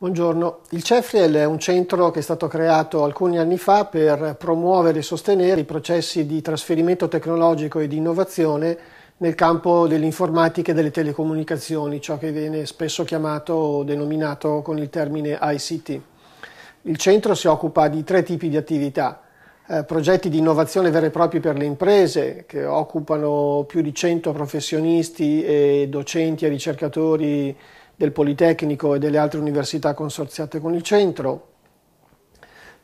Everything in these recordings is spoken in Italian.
Buongiorno, il CEFRIEL è un centro che è stato creato alcuni anni fa per promuovere e sostenere i processi di trasferimento tecnologico e di innovazione nel campo dell'informatica e delle telecomunicazioni, ciò che viene spesso chiamato o denominato con il termine ICT. Il centro si occupa di tre tipi di attività eh, progetti di innovazione veri e propri per le imprese che occupano più di 100 professionisti e docenti e ricercatori del Politecnico e delle altre università consorziate con il centro,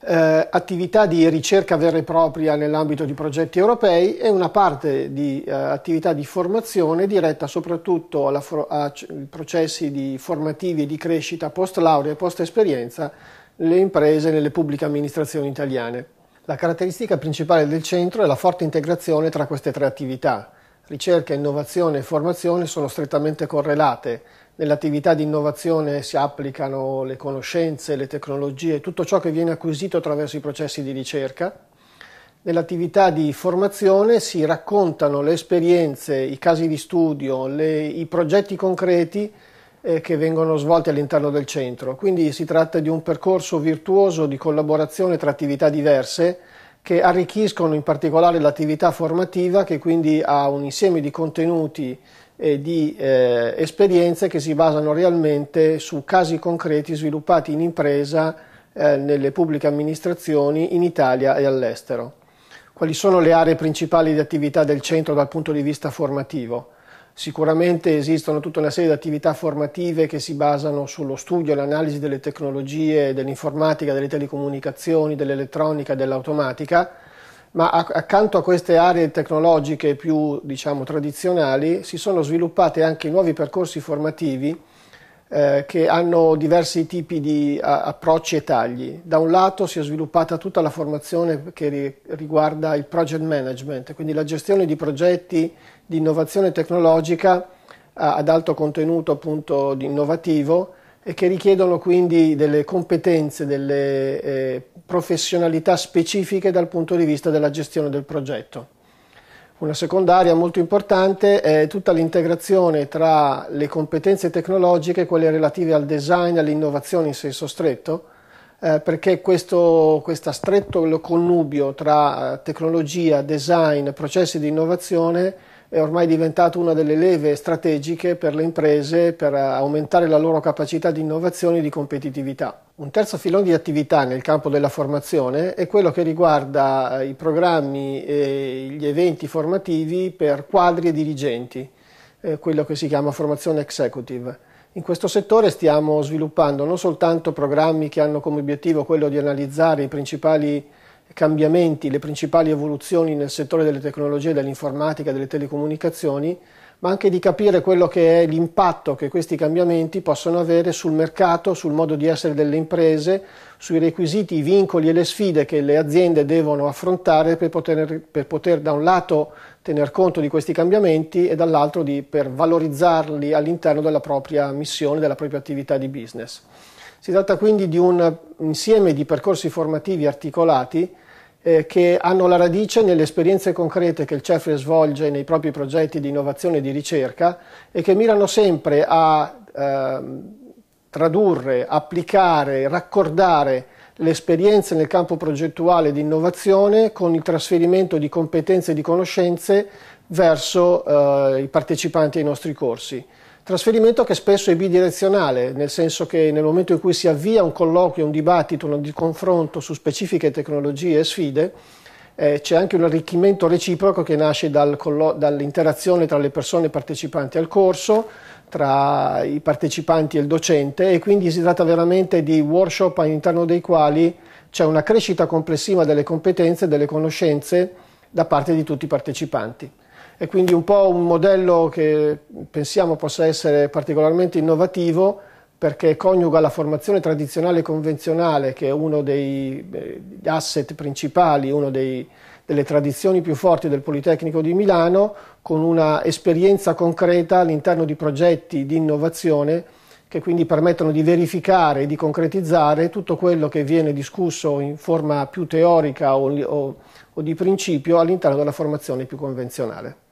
eh, attività di ricerca vera e propria nell'ambito di progetti europei e una parte di eh, attività di formazione diretta soprattutto alla, a processi di formativi e di crescita post laurea e post esperienza le imprese nelle pubbliche amministrazioni italiane. La caratteristica principale del centro è la forte integrazione tra queste tre attività. Ricerca, innovazione e formazione sono strettamente correlate. Nell'attività di innovazione si applicano le conoscenze, le tecnologie, tutto ciò che viene acquisito attraverso i processi di ricerca. Nell'attività di formazione si raccontano le esperienze, i casi di studio, le, i progetti concreti eh, che vengono svolti all'interno del centro. Quindi si tratta di un percorso virtuoso di collaborazione tra attività diverse che arricchiscono in particolare l'attività formativa che quindi ha un insieme di contenuti e di eh, esperienze che si basano realmente su casi concreti sviluppati in impresa eh, nelle pubbliche amministrazioni in Italia e all'estero. Quali sono le aree principali di attività del centro dal punto di vista formativo? Sicuramente esistono tutta una serie di attività formative che si basano sullo studio e l'analisi delle tecnologie, dell'informatica, delle telecomunicazioni, dell'elettronica e dell'automatica, ma accanto a queste aree tecnologiche più diciamo, tradizionali si sono sviluppati anche nuovi percorsi formativi eh, che hanno diversi tipi di a, approcci e tagli. Da un lato si è sviluppata tutta la formazione che ri, riguarda il project management, quindi la gestione di progetti di innovazione tecnologica a, ad alto contenuto appunto innovativo e che richiedono quindi delle competenze, delle eh, professionalità specifiche dal punto di vista della gestione del progetto. Una seconda area molto importante è tutta l'integrazione tra le competenze tecnologiche, quelle relative al design, all'innovazione in senso stretto, eh, perché questo stretto connubio tra eh, tecnologia, design, processi di innovazione è ormai diventato una delle leve strategiche per le imprese per eh, aumentare la loro capacità di innovazione e di competitività. Un terzo filone di attività nel campo della formazione è quello che riguarda eh, i programmi e gli eventi formativi per quadri e dirigenti, eh, quello che si chiama formazione executive. In questo settore stiamo sviluppando non soltanto programmi che hanno come obiettivo quello di analizzare i principali cambiamenti, le principali evoluzioni nel settore delle tecnologie, dell'informatica, delle telecomunicazioni, ma anche di capire quello che è l'impatto che questi cambiamenti possono avere sul mercato, sul modo di essere delle imprese, sui requisiti, i vincoli e le sfide che le aziende devono affrontare per poter, per poter da un lato tener conto di questi cambiamenti e dall'altro di, per valorizzarli all'interno della propria missione, della propria attività di business. Si tratta quindi di un insieme di percorsi formativi articolati eh, che hanno la radice nelle esperienze concrete che il CEFRE svolge nei propri progetti di innovazione e di ricerca e che mirano sempre a eh, tradurre, applicare, raccordare le esperienze nel campo progettuale di innovazione con il trasferimento di competenze e di conoscenze verso eh, i partecipanti ai nostri corsi. Trasferimento che spesso è bidirezionale, nel senso che nel momento in cui si avvia un colloquio, un dibattito, un confronto su specifiche tecnologie e sfide, eh, c'è anche un arricchimento reciproco che nasce dal collo- dall'interazione tra le persone partecipanti al corso, tra i partecipanti e il docente e quindi si tratta veramente di workshop all'interno dei quali c'è una crescita complessiva delle competenze e delle conoscenze da parte di tutti i partecipanti. È quindi un po' un modello che pensiamo possa essere particolarmente innovativo perché coniuga la formazione tradizionale e convenzionale, che è uno degli eh, asset principali, una delle tradizioni più forti del Politecnico di Milano, con una esperienza concreta all'interno di progetti di innovazione che quindi permettono di verificare e di concretizzare tutto quello che viene discusso in forma più teorica o, o, o di principio all'interno della formazione più convenzionale.